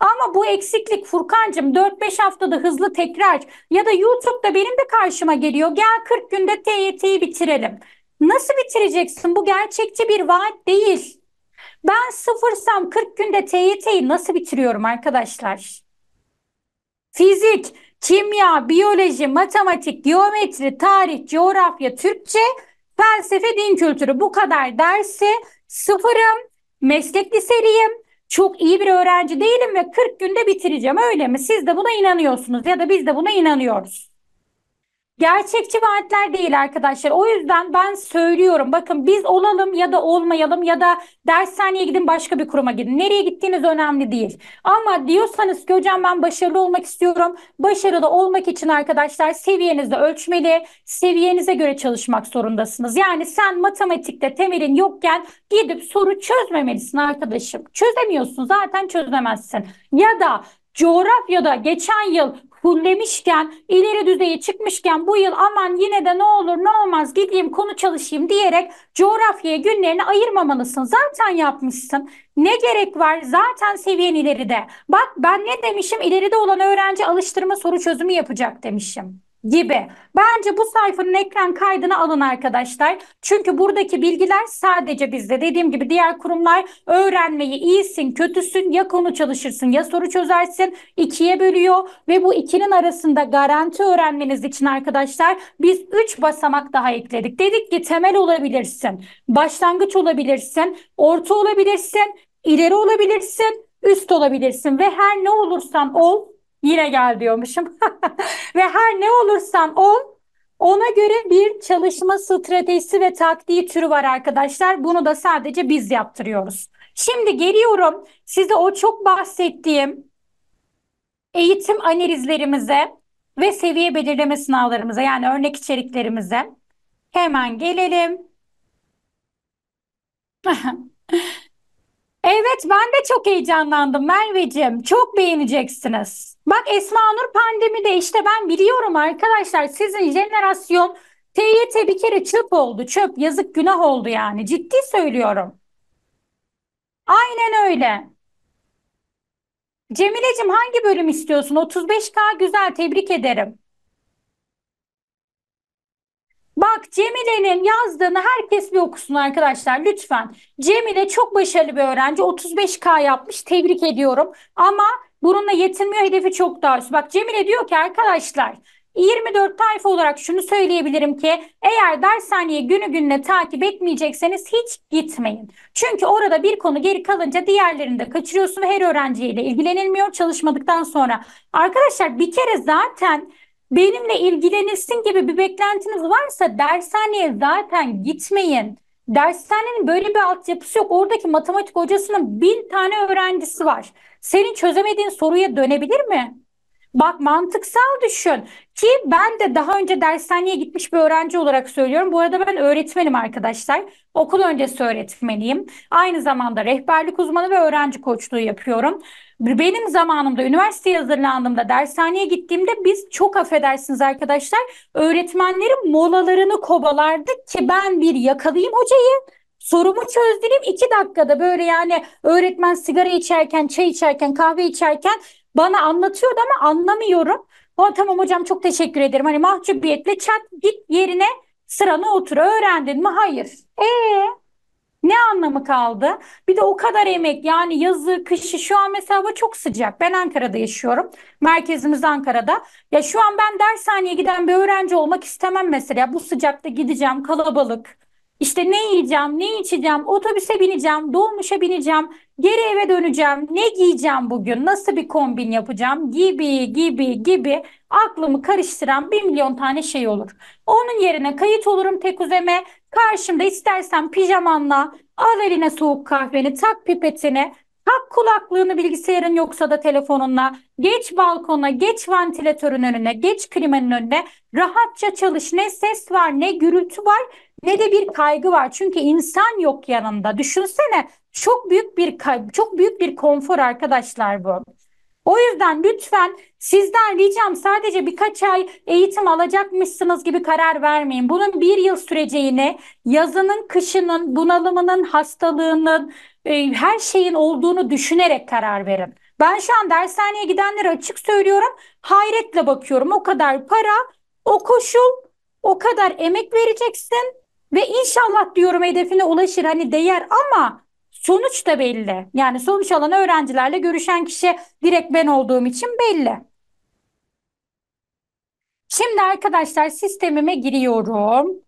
[SPEAKER 1] Ama bu eksiklik Furkan'cığım 4-5 haftada hızlı tekrar ya da YouTube'da benim de karşıma geliyor. Gel 40 günde TYT'yi bitirelim. Nasıl bitireceksin? Bu gerçekçi bir vaat değil. Ben sıfırsam 40 günde TYT'yi nasıl bitiriyorum arkadaşlar? Fizik, kimya, biyoloji, matematik, geometri, tarih, coğrafya, Türkçe, felsefe, din kültürü bu kadar dersi sıfırım, meslek liseyim, çok iyi bir öğrenci değilim ve 40 günde bitireceğim öyle mi? Siz de buna inanıyorsunuz ya da biz de buna inanıyoruz. Gerçekçi vaatler değil arkadaşlar. O yüzden ben söylüyorum. Bakın biz olalım ya da olmayalım ya da dershaneye gidin başka bir kuruma gidin. Nereye gittiğiniz önemli değil. Ama diyorsanız ki hocam ben başarılı olmak istiyorum. Başarılı olmak için arkadaşlar seviyenizi ölçmeli. Seviyenize göre çalışmak zorundasınız. Yani sen matematikte temelin yokken gidip soru çözmemelisin arkadaşım. Çözemiyorsun zaten çözemezsin. Ya da coğrafyada geçen yıl fullemişken, ileri düzeye çıkmışken bu yıl aman yine de ne olur ne olmaz gideyim konu çalışayım diyerek coğrafyaya günlerini ayırmamalısın. Zaten yapmışsın. Ne gerek var? Zaten seviyen ileride. Bak ben ne demişim? İleride olan öğrenci alıştırma soru çözümü yapacak demişim gibi. Bence bu sayfanın ekran kaydını alın arkadaşlar. Çünkü buradaki bilgiler sadece bizde. Dediğim gibi diğer kurumlar öğrenmeyi iyisin, kötüsün, ya konu çalışırsın ya soru çözersin ikiye bölüyor ve bu ikinin arasında garanti öğrenmeniz için arkadaşlar biz 3 basamak daha ekledik. Dedik ki temel olabilirsin, başlangıç olabilirsin, orta olabilirsin, ileri olabilirsin, üst olabilirsin ve her ne olursan ol Yine gel diyormuşum. Ve her ne olursan ol, ona göre bir çalışma stratejisi ve taktiği türü var arkadaşlar. Bunu da sadece biz yaptırıyoruz. Şimdi geliyorum size o çok bahsettiğim eğitim analizlerimize ve seviye belirleme sınavlarımıza yani örnek içeriklerimize hemen gelelim. Evet ben de çok heyecanlandım Merveciğim. Çok beğeneceksiniz. Bak Esma Nur pandemi de işte ben biliyorum arkadaşlar sizin jenerasyon TYT bir kere çöp oldu. Çöp yazık günah oldu yani ciddi söylüyorum. Aynen öyle. Cemileciğim hangi bölüm istiyorsun? 35K güzel tebrik ederim. Bak Cemile'nin yazdığını herkes bir okusun arkadaşlar lütfen. Cemile çok başarılı bir öğrenci. 35K yapmış. Tebrik ediyorum. Ama bununla yetinmiyor. Hedefi çok daha üst. Bak Cemile diyor ki arkadaşlar 24 tayfa olarak şunu söyleyebilirim ki eğer dershaneyi günü gününe takip etmeyecekseniz hiç gitmeyin. Çünkü orada bir konu geri kalınca diğerlerini de kaçırıyorsun ve her öğrenciyle ilgilenilmiyor çalışmadıktan sonra. Arkadaşlar bir kere zaten benimle ilgilenilsin gibi bir beklentiniz varsa dershaneye zaten gitmeyin. Dershanenin böyle bir altyapısı yok. Oradaki matematik hocasının bin tane öğrencisi var. Senin çözemediğin soruya dönebilir mi? Bak mantıksal düşün ki ben de daha önce dershaneye gitmiş bir öğrenci olarak söylüyorum. Bu arada ben öğretmenim arkadaşlar. Okul öncesi öğretmeniyim. Aynı zamanda rehberlik uzmanı ve öğrenci koçluğu yapıyorum. Benim zamanımda üniversiteye hazırlandığımda dershaneye gittiğimde biz çok affedersiniz arkadaşlar öğretmenlerin molalarını kovalardık ki ben bir yakalayayım hocayı sorumu çözdüreyim iki dakikada böyle yani öğretmen sigara içerken çay içerken kahve içerken bana anlatıyordu ama anlamıyorum. O, tamam hocam çok teşekkür ederim. Hani mahcubiyetle çat git yerine sırana otur öğrendin mi? Hayır. Eee? Ne anlamı kaldı? Bir de o kadar emek yani yazı, kışı şu an mesela hava çok sıcak. Ben Ankara'da yaşıyorum. Merkezimiz Ankara'da. Ya şu an ben dershaneye giden bir öğrenci olmak istemem mesela. Bu sıcakta gideceğim kalabalık. İşte ne yiyeceğim, ne içeceğim, otobüse bineceğim, dolmuşa bineceğim, geri eve döneceğim, ne giyeceğim bugün, nasıl bir kombin yapacağım gibi gibi gibi aklımı karıştıran bir milyon tane şey olur. Onun yerine kayıt olurum tek uzeme, Karşımda istersen pijamanla al eline soğuk kahveni, tak pipetini, tak kulaklığını bilgisayarın yoksa da telefonunla, geç balkona, geç ventilatörün önüne, geç klimanın önüne rahatça çalış. Ne ses var, ne gürültü var, ne de bir kaygı var. Çünkü insan yok yanında. Düşünsene çok büyük bir çok büyük bir konfor arkadaşlar bu. O yüzden lütfen sizden ricam sadece birkaç ay eğitim alacakmışsınız gibi karar vermeyin. Bunun bir yıl süreceğini, yazının, kışının, bunalımının, hastalığının, e, her şeyin olduğunu düşünerek karar verin. Ben şu an dershaneye gidenlere açık söylüyorum. Hayretle bakıyorum. O kadar para, o koşul, o kadar emek vereceksin ve inşallah diyorum hedefine ulaşır hani değer ama Sonuç da belli. Yani sonuç alan öğrencilerle görüşen kişi direkt ben olduğum için belli. Şimdi arkadaşlar sistemime giriyorum.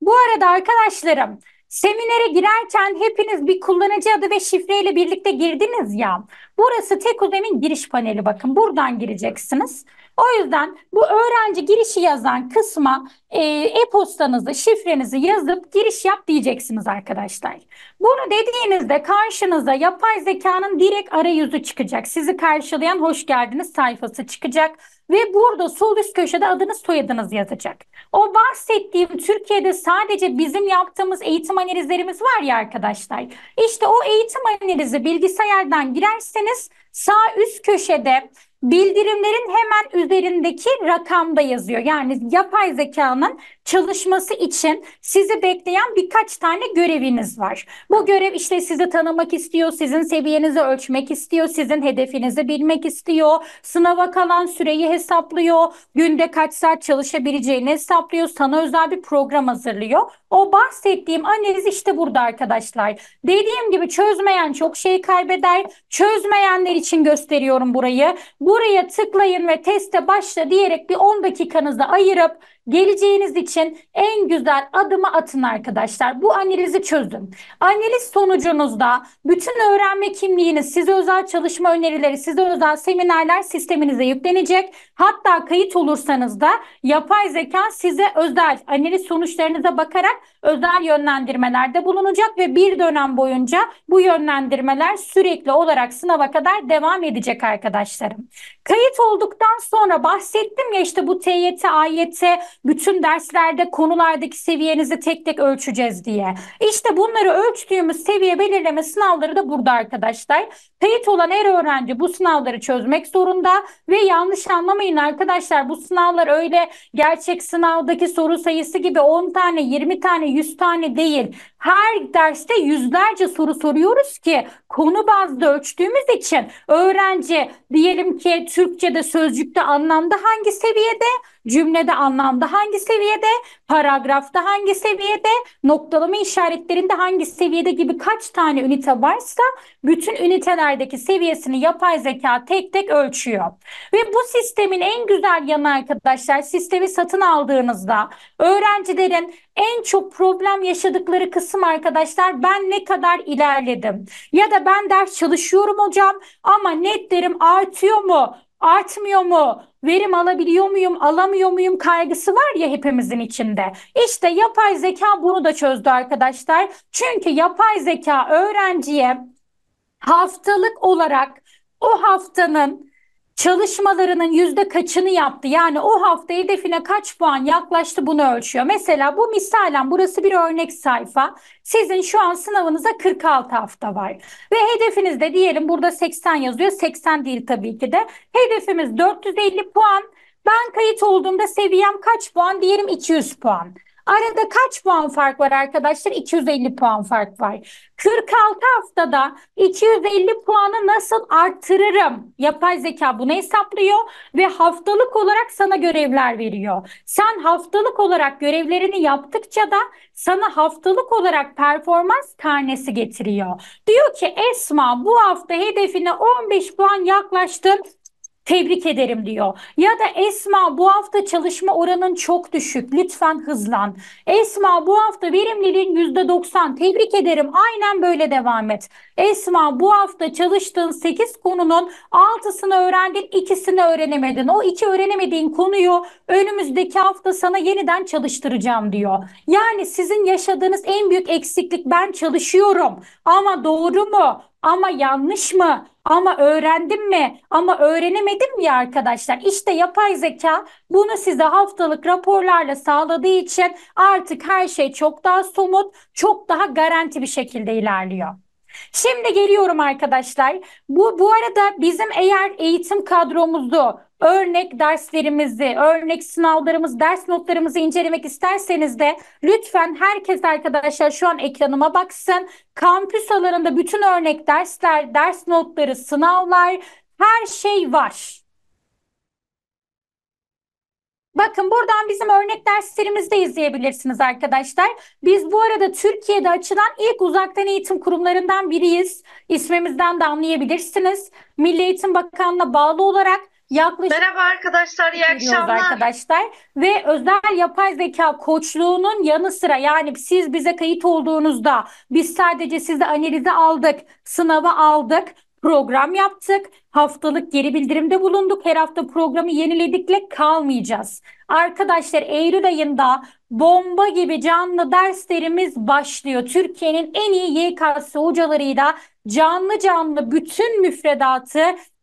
[SPEAKER 1] Bu arada arkadaşlarım Seminere girerken hepiniz bir kullanıcı adı ve şifreyle birlikte girdiniz ya. Burası tek Tekudem'in giriş paneli bakın. Buradan gireceksiniz. O yüzden bu öğrenci girişi yazan kısma e, e-postanızı, şifrenizi yazıp giriş yap diyeceksiniz arkadaşlar. Bunu dediğinizde karşınıza yapay zekanın direkt arayüzü çıkacak. Sizi karşılayan hoş geldiniz sayfası çıkacak ve burada sol üst köşede adınız soyadınız yazacak. O bahsettiğim Türkiye'de sadece bizim yaptığımız eğitim analizlerimiz var ya arkadaşlar. İşte o eğitim analizi bilgisayardan girerseniz sağ üst köşede bildirimlerin hemen üzerindeki rakamda yazıyor. Yani yapay zekanın çalışması için sizi bekleyen birkaç tane göreviniz var. Bu görev işte sizi tanımak istiyor, sizin seviyenizi ölçmek istiyor, sizin hedefinizi bilmek istiyor, sınava kalan süreyi hesaplıyor, günde kaç saat çalışabileceğini hesaplıyor, sana özel bir program hazırlıyor. O bahsettiğim analiz işte burada arkadaşlar. Dediğim gibi çözmeyen çok şey kaybeder. Çözmeyenler için gösteriyorum burayı buraya tıklayın ve teste başla diyerek bir 10 dakikanızda ayırıp geleceğiniz için en güzel adımı atın arkadaşlar. Bu analizi çözün. Analiz sonucunuzda bütün öğrenme kimliğiniz, size özel çalışma önerileri, size özel seminerler sisteminize yüklenecek. Hatta kayıt olursanız da yapay zeka size özel analiz sonuçlarınıza bakarak özel yönlendirmelerde bulunacak ve bir dönem boyunca bu yönlendirmeler sürekli olarak sınava kadar devam edecek arkadaşlarım. Kayıt olduktan sonra bahsettim ya işte bu TYT, AYT bütün derslerde konulardaki seviyenizi tek tek ölçeceğiz diye. İşte bunları ölçtüğümüz seviye belirleme sınavları da burada arkadaşlar. Kayıt olan her öğrenci bu sınavları çözmek zorunda ve yanlış anlamayın arkadaşlar bu sınavlar öyle gerçek sınavdaki soru sayısı gibi 10 tane, 20 tane, 100 tane değil. Her derste yüzlerce soru soruyoruz ki konu bazlı ölçtüğümüz için öğrenci diyelim ki Türkçe'de sözcükte anlamda hangi seviyede, cümlede anlamda hangi seviyede, paragrafta hangi seviyede, noktalama işaretlerinde hangi seviyede gibi kaç tane ünite varsa bütün ünitelerdeki seviyesini yapay zeka tek tek ölçüyor. Ve bu sistemin en güzel yanı arkadaşlar sistemi satın aldığınızda öğrencilerin en çok problem yaşadıkları kısım arkadaşlar ben ne kadar ilerledim ya da ben ders çalışıyorum hocam ama netlerim artıyor mu? Artmıyor mu? Verim alabiliyor muyum, alamıyor muyum kaygısı var ya hepimizin içinde. İşte yapay zeka bunu da çözdü arkadaşlar. Çünkü yapay zeka öğrenciye haftalık olarak o haftanın çalışmalarının yüzde kaçını yaptı? Yani o hafta hedefine kaç puan yaklaştı bunu ölçüyor. Mesela bu misalen burası bir örnek sayfa. Sizin şu an sınavınıza 46 hafta var. Ve hedefinizde diyelim burada 80 yazıyor. 80 değil tabii ki de. Hedefimiz 450 puan. Ben kayıt olduğumda seviyem kaç puan? Diyelim 200 puan. Arada kaç puan fark var arkadaşlar? 250 puan fark var. 46 haftada 250 puanı nasıl artırırım? Yapay zeka bunu hesaplıyor ve haftalık olarak sana görevler veriyor. Sen haftalık olarak görevlerini yaptıkça da sana haftalık olarak performans karnesi getiriyor. Diyor ki Esma bu hafta hedefine 15 puan yaklaştın tebrik ederim diyor. Ya da Esma bu hafta çalışma oranın çok düşük lütfen hızlan. Esma bu hafta verimliliğin %90 tebrik ederim aynen böyle devam et. Esma bu hafta çalıştığın 8 konunun 6'sını öğrendin ikisini öğrenemedin. O iki öğrenemediğin konuyu önümüzdeki hafta sana yeniden çalıştıracağım diyor. Yani sizin yaşadığınız en büyük eksiklik ben çalışıyorum ama doğru mu? Ama yanlış mı? ama öğrendim mi ama öğrenemedim mi arkadaşlar. İşte yapay zeka bunu size haftalık raporlarla sağladığı için artık her şey çok daha somut, çok daha garanti bir şekilde ilerliyor. Şimdi geliyorum arkadaşlar. Bu bu arada bizim eğer eğitim kadromuzu örnek derslerimizi, örnek sınavlarımız, ders notlarımızı incelemek isterseniz de lütfen herkes arkadaşlar şu an ekranıma baksın. Kampüs alanında bütün örnek dersler, ders notları, sınavlar her şey var. Bakın buradan bizim örnek derslerimizi de izleyebilirsiniz arkadaşlar. Biz bu arada Türkiye'de açılan ilk uzaktan eğitim kurumlarından biriyiz. İsmimizden de anlayabilirsiniz. Milli Eğitim Bakanlığı'na bağlı olarak Yaklaşık Merhaba arkadaşlar, iyi akşamlar. arkadaşlar. Ve özel yapay zeka koçluğunun yanı sıra yani siz bize kayıt olduğunuzda biz sadece sizi analize aldık, sınava aldık, program yaptık, haftalık geri bildirimde bulunduk. Her hafta programı yeniledikle kalmayacağız. Arkadaşlar Eylül ayında bomba gibi canlı derslerimiz başlıyor. Türkiye'nin en iyi YKS hocalarıyla canlı canlı bütün müfredatı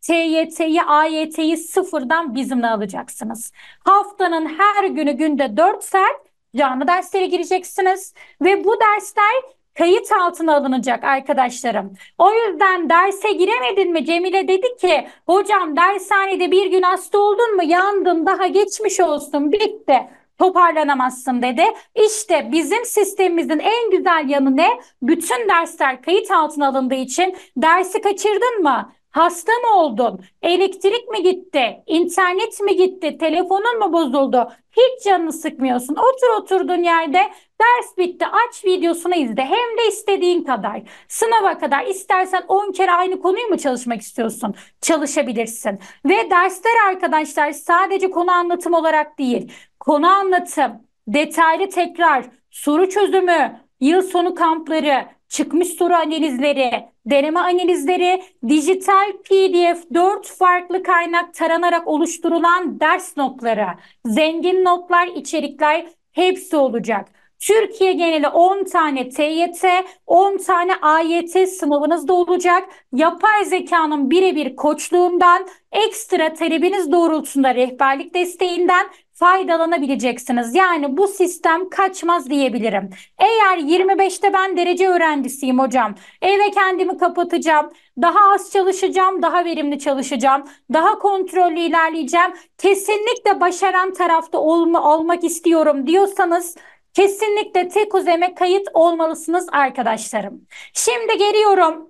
[SPEAKER 1] TYT'yi, AYT'yi sıfırdan bizimle alacaksınız. Haftanın her günü günde 4 saat canlı derslere gireceksiniz ve bu dersler kayıt altına alınacak arkadaşlarım. O yüzden derse giremedin mi? Cemile dedi ki hocam dershanede bir gün hasta oldun mu? yandın daha geçmiş olsun bitti toparlanamazsın dedi. İşte bizim sistemimizin en güzel yanı ne? Bütün dersler kayıt altına alındığı için dersi kaçırdın mı? Hasta mı oldun? Elektrik mi gitti? İnternet mi gitti? Telefonun mu bozuldu? Hiç canını sıkmıyorsun. Otur oturduğun yerde ders bitti aç videosunu izle hem de istediğin kadar. Sınava kadar istersen 10 kere aynı konuyu mu çalışmak istiyorsun? Çalışabilirsin. Ve dersler arkadaşlar sadece konu anlatım olarak değil. Konu anlatım, detaylı tekrar, soru çözümü, yıl sonu kampları, çıkmış soru analizleri, deneme analizleri, dijital PDF, dört farklı kaynak taranarak oluşturulan ders notları, zengin notlar, içerikler hepsi olacak. Türkiye geneli 10 tane TYT, 10 tane AYT sınavınız da olacak. Yapay zekanın birebir koçluğundan, ekstra talebiniz doğrultusunda rehberlik desteğinden faydalanabileceksiniz. Yani bu sistem kaçmaz diyebilirim. Eğer 25'te ben derece öğrencisiyim hocam. Eve kendimi kapatacağım. Daha az çalışacağım, daha verimli çalışacağım. Daha kontrollü ilerleyeceğim. Kesinlikle başaran tarafta olma, olmak istiyorum diyorsanız kesinlikle tek uzeme kayıt olmalısınız arkadaşlarım. Şimdi geliyorum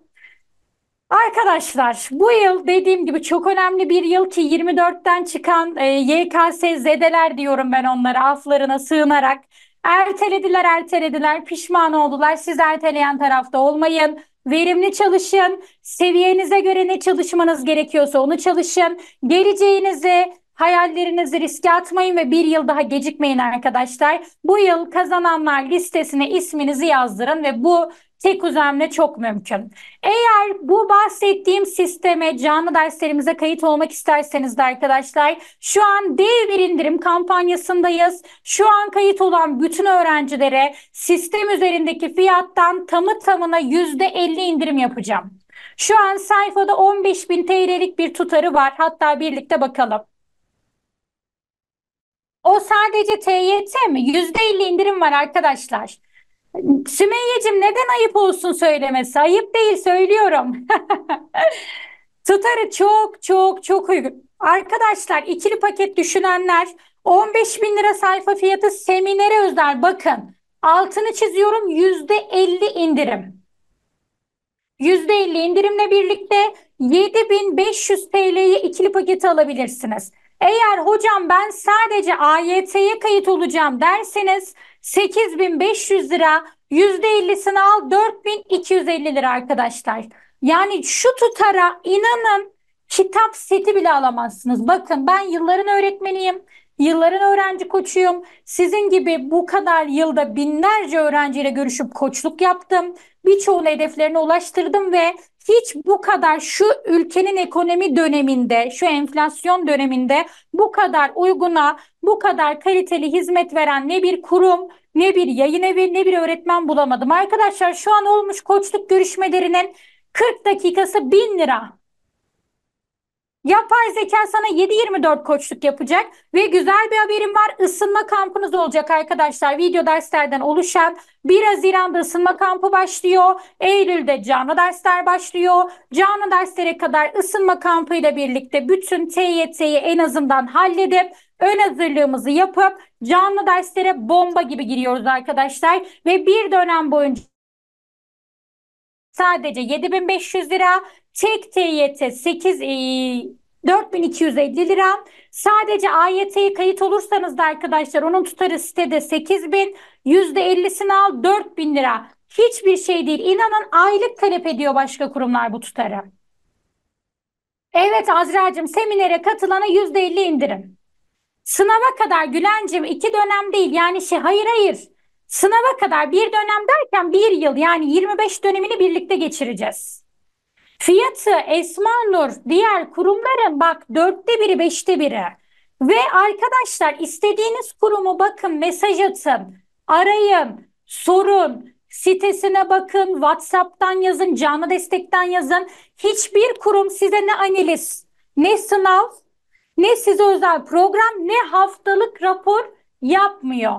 [SPEAKER 1] Arkadaşlar bu yıl dediğim gibi çok önemli bir yıl ki 24'ten çıkan e, YKSZ'deler diyorum ben onlara aflarına sığınarak. Ertelediler ertelediler pişman oldular siz erteleyen tarafta olmayın. Verimli çalışın, seviyenize göre ne çalışmanız gerekiyorsa onu çalışın. Geleceğinizi, hayallerinizi riske atmayın ve bir yıl daha gecikmeyin arkadaşlar. Bu yıl kazananlar listesine isminizi yazdırın ve bu tek uzemle çok mümkün. Eğer bu bahsettiğim sisteme canlı derslerimize kayıt olmak isterseniz de arkadaşlar şu an dev bir indirim kampanyasındayız. Şu an kayıt olan bütün öğrencilere sistem üzerindeki fiyattan tamı tamına %50 indirim yapacağım. Şu an sayfada 15.000 TL'lik bir tutarı var. Hatta birlikte bakalım. O sadece TYT mi? %50 indirim var arkadaşlar. Sümeyye'cim neden ayıp olsun söylemesi? Ayıp değil söylüyorum. Tutarı çok çok çok uygun. Arkadaşlar ikili paket düşünenler 15 bin lira sayfa fiyatı seminere özel bakın. Altını çiziyorum %50 indirim. %50 indirimle birlikte 7500 TL'ye ikili paketi alabilirsiniz. Eğer hocam ben sadece AYT'ye kayıt olacağım derseniz 8500 lira %50'sini al 4250 lira arkadaşlar. Yani şu tutara inanın kitap seti bile alamazsınız. Bakın ben yılların öğretmeniyim. Yılların öğrenci koçuyum. Sizin gibi bu kadar yılda binlerce öğrenciyle görüşüp koçluk yaptım. Birçoğunu hedeflerine ulaştırdım ve hiç bu kadar şu ülkenin ekonomi döneminde, şu enflasyon döneminde bu kadar uyguna, bu kadar kaliteli hizmet veren ne bir kurum, ne bir yayın evi, ne bir öğretmen bulamadım. Arkadaşlar şu an olmuş koçluk görüşmelerinin 40 dakikası 1000 lira. Yapay zeka sana 7-24 koçluk yapacak ve güzel bir haberim var. Isınma kampınız olacak arkadaşlar. Video derslerden oluşan 1 Haziran'da ısınma kampı başlıyor. Eylül'de canlı dersler başlıyor. Canlı derslere kadar ısınma kampıyla birlikte bütün TYT'yi en azından halledip ön hazırlığımızı yapıp canlı derslere bomba gibi giriyoruz arkadaşlar ve bir dönem boyunca sadece 7500 lira Tek TYT 8 e, 4250 lira. Sadece AYT'ye kayıt olursanız da arkadaşlar onun tutarı sitede 8000, %50'sini al 4000 lira. Hiçbir şey değil. İnanın aylık talep ediyor başka kurumlar bu tutarı. Evet Azra'cığım seminere katılana %50 indirim. Sınava kadar Gülencim iki dönem değil yani şey hayır hayır. Sınava kadar bir dönem derken bir yıl yani 25 dönemini birlikte geçireceğiz. Fiyatı Esmanur diğer kurumların bak dörtte biri beşte biri. Ve arkadaşlar istediğiniz kurumu bakın mesaj atın, arayın, sorun, sitesine bakın, WhatsApp'tan yazın, canlı destekten yazın. Hiçbir kurum size ne analiz, ne sınav, ne size özel program, ne haftalık rapor yapmıyor.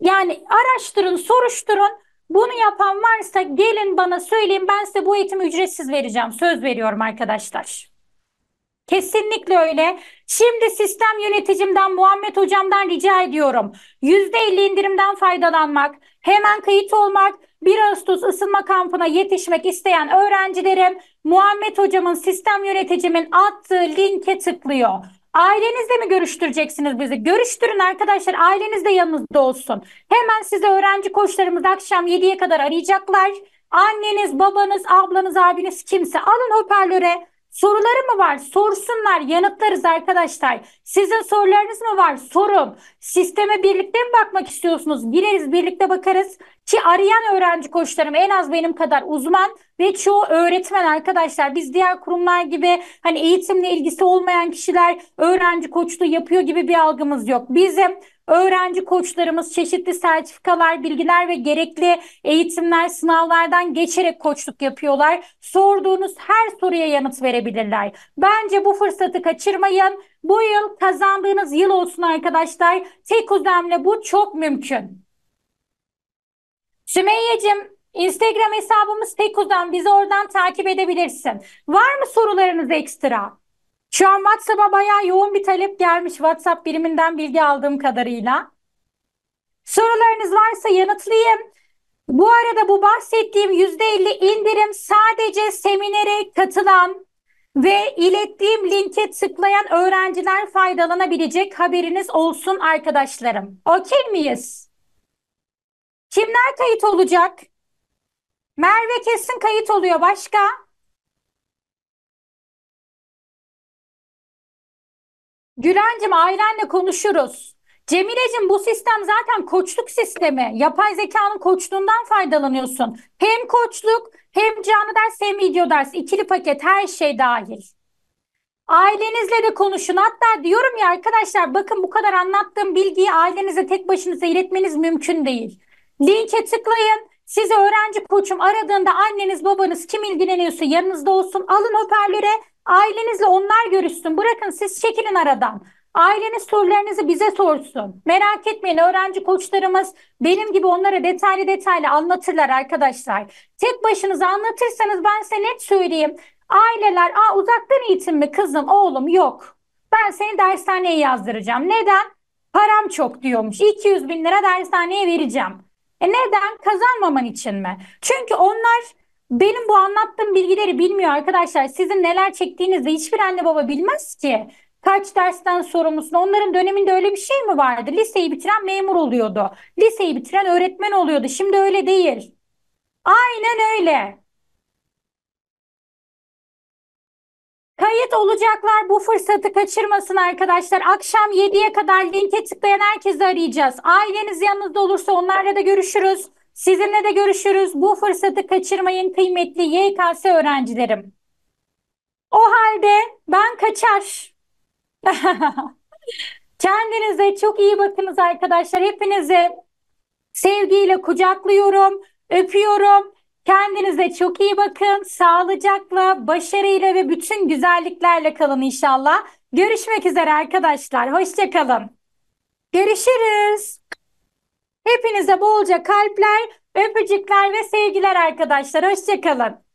[SPEAKER 1] Yani araştırın, soruşturun. Bunu yapan varsa gelin bana söyleyin ben size bu eğitimi ücretsiz vereceğim. Söz veriyorum arkadaşlar. Kesinlikle öyle. Şimdi sistem yöneticimden Muhammed hocamdan rica ediyorum. %50 indirimden faydalanmak, hemen kayıt olmak, 1 Ağustos ısınma kampına yetişmek isteyen öğrencilerim Muhammed hocamın sistem yöneticimin attığı linke tıklıyor. Ailenizle mi görüştüreceksiniz bizi? Görüştürün arkadaşlar. Aileniz de yanınızda olsun. Hemen size öğrenci koçlarımız akşam 7'ye kadar arayacaklar. Anneniz, babanız, ablanız, abiniz kimse alın hoparlöre. Soruları mı var? Sorsunlar, yanıtlarız arkadaşlar. Sizin sorularınız mı var? Sorum. Sisteme birlikte mi bakmak istiyorsunuz? Gireriz birlikte bakarız ki arayan öğrenci koçlarım en az benim kadar uzman ve çoğu öğretmen arkadaşlar. Biz diğer kurumlar gibi hani eğitimle ilgisi olmayan kişiler öğrenci koçluğu yapıyor gibi bir algımız yok. Bizim öğrenci koçlarımız çeşitli sertifikalar, bilgiler ve gerekli eğitimler, sınavlardan geçerek koçluk yapıyorlar. Sorduğunuz her soruya yanıt verebilirler. Bence bu fırsatı kaçırmayın. Bu yıl kazandığınız yıl olsun arkadaşlar. Tek uzemle bu çok mümkün. Sümeyye'cim Instagram hesabımız tek uzem. Bizi oradan takip edebilirsin. Var mı sorularınız ekstra? Şu an WhatsApp'a bayağı yoğun bir talep gelmiş WhatsApp biriminden bilgi aldığım kadarıyla. Sorularınız varsa yanıtlayayım. Bu arada bu bahsettiğim %50 indirim sadece seminere katılan ve ilettiğim linke tıklayan öğrenciler faydalanabilecek haberiniz olsun arkadaşlarım. Okey miyiz? Kimler kayıt olacak? Merve kesin kayıt oluyor. Başka? Gülencim ailenle konuşuruz. Cemile'cim bu sistem zaten koçluk sistemi. Yapay zekanın koçluğundan faydalanıyorsun. Hem koçluk hem canlı ders hem video ders. ikili paket her şey dahil. Ailenizle de konuşun. Hatta diyorum ya arkadaşlar bakın bu kadar anlattığım bilgiyi ailenize tek başınıza iletmeniz mümkün değil. Linke tıklayın. Sizi öğrenci koçum aradığında anneniz babanız kim ilgileniyorsa yanınızda olsun. Alın hoparlöre ailenizle onlar görüşsün. Bırakın siz çekilin aradan. Aileniz sorularınızı bize sorsun. Merak etmeyin öğrenci koçlarımız benim gibi onlara detaylı detaylı anlatırlar arkadaşlar. Tek başınıza anlatırsanız ben size net söyleyeyim. Aileler Aa, uzaktan eğitim mi kızım oğlum yok. Ben seni dershaneye yazdıracağım. Neden? Param çok diyormuş. 200 bin lira dershaneye vereceğim. E neden? Kazanmaman için mi? Çünkü onlar benim bu anlattığım bilgileri bilmiyor arkadaşlar. Sizin neler çektiğinizi hiçbir anne baba bilmez ki. Kaç dersten sorumlusun? Onların döneminde öyle bir şey mi vardı? Liseyi bitiren memur oluyordu. Liseyi bitiren öğretmen oluyordu. Şimdi öyle değil. Aynen öyle. Kayıt olacaklar bu fırsatı kaçırmasın arkadaşlar. Akşam 7'ye kadar linke tıklayan herkesi arayacağız. Aileniz yanınızda olursa onlarla da görüşürüz. Sizinle de görüşürüz. Bu fırsatı kaçırmayın kıymetli YKS öğrencilerim. O halde ben kaçar. Kendinize çok iyi bakınız arkadaşlar. Hepinizi sevgiyle kucaklıyorum, öpüyorum. Kendinize çok iyi bakın. Sağlıcakla, başarıyla ve bütün güzelliklerle kalın inşallah. Görüşmek üzere arkadaşlar. Hoşçakalın. Görüşürüz. Hepinize bolca kalpler, öpücükler ve sevgiler arkadaşlar. Hoşçakalın.